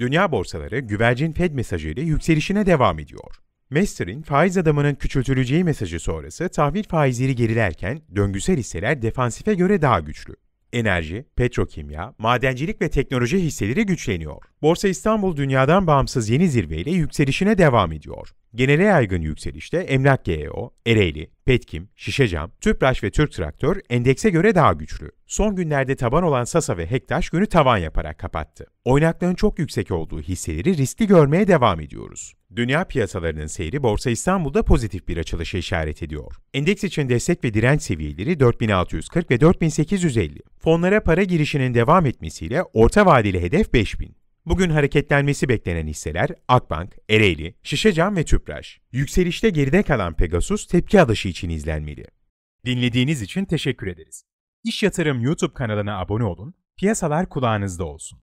Dünya borsaları güvercin Fed mesajıyla yükselişine devam ediyor. Mester'in faiz adamının küçültüleceği mesajı sonrası tahvil faizleri gerilerken döngüsel hisseler defansife göre daha güçlü. Enerji, petrokimya, madencilik ve teknoloji hisseleri güçleniyor. Borsa İstanbul dünyadan bağımsız yeni zirveyle yükselişine devam ediyor. Genele yaygın yükselişte Emlak GEO, Ereğli, Petkim, Şişecam, Tüpraş ve Türk Traktör endekse göre daha güçlü. Son günlerde taban olan Sasa ve Hektaş günü tavan yaparak kapattı. Oynaklığın çok yüksek olduğu hisseleri riskli görmeye devam ediyoruz. Dünya piyasalarının seyri Borsa İstanbul'da pozitif bir açılışa işaret ediyor. Endeks için destek ve direnç seviyeleri 4640 ve 4850. Fonlara para girişinin devam etmesiyle orta vadeli hedef 5000. Bugün hareketlenmesi beklenen hisseler Akbank, Ereğli, Şişecam ve Tüpraş. Yükselişte geride kalan Pegasus tepki alışı için izlenmeli. Dinlediğiniz için teşekkür ederiz. İş Yatırım YouTube kanalına abone olun, piyasalar kulağınızda olsun.